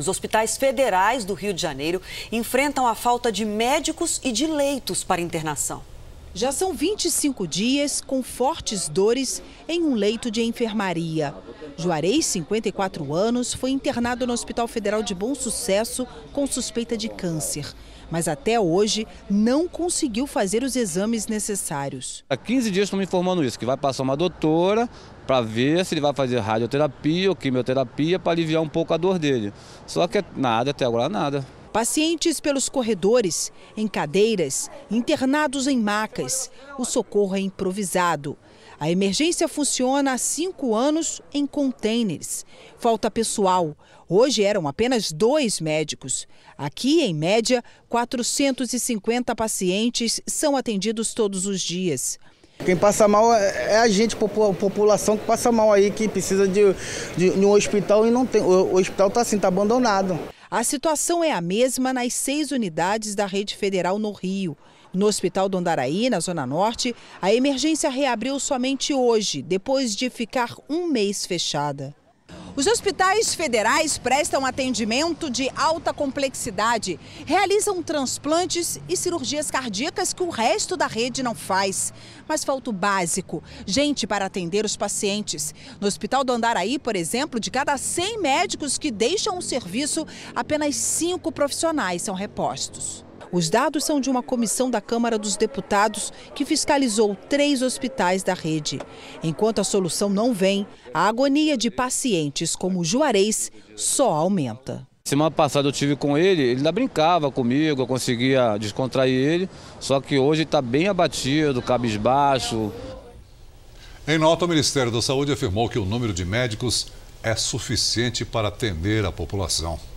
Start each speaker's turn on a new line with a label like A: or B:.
A: Os hospitais federais do Rio de Janeiro enfrentam a falta de médicos e de leitos para internação. Já são 25 dias com fortes dores em um leito de enfermaria. Juarez, 54 anos, foi internado no Hospital Federal de Bom Sucesso com suspeita de câncer. Mas até hoje não conseguiu fazer os exames necessários.
B: Há 15 dias estão me informando isso, que vai passar uma doutora para ver se ele vai fazer radioterapia ou quimioterapia para aliviar um pouco a dor dele. Só que nada, até agora nada.
A: Pacientes pelos corredores, em cadeiras, internados em macas. O socorro é improvisado. A emergência funciona há cinco anos em containers. Falta pessoal. Hoje eram apenas dois médicos. Aqui, em média, 450 pacientes são atendidos todos os dias. Quem passa mal é, é a gente, a população
B: que passa mal aí, que precisa de, de, de um hospital e não tem. O, o hospital está assim, está abandonado.
A: A situação é a mesma nas seis unidades da rede federal no Rio. No Hospital do Andaraí, na Zona Norte, a emergência reabriu somente hoje, depois de ficar um mês fechada. Os hospitais federais prestam atendimento de alta complexidade, realizam transplantes e cirurgias cardíacas que o resto da rede não faz. Mas falta o básico: gente para atender os pacientes. No Hospital do Andaraí, por exemplo, de cada 100 médicos que deixam o serviço, apenas 5 profissionais são repostos. Os dados são de uma comissão da Câmara dos Deputados que fiscalizou três hospitais da rede. Enquanto a solução não vem, a agonia de pacientes como Juarez só aumenta.
B: Semana passada eu tive com ele, ele ainda brincava comigo, eu conseguia descontrair ele, só que hoje está bem abatido, cabisbaixo. Em nota, o Ministério da Saúde afirmou que o número de médicos é suficiente para atender a população.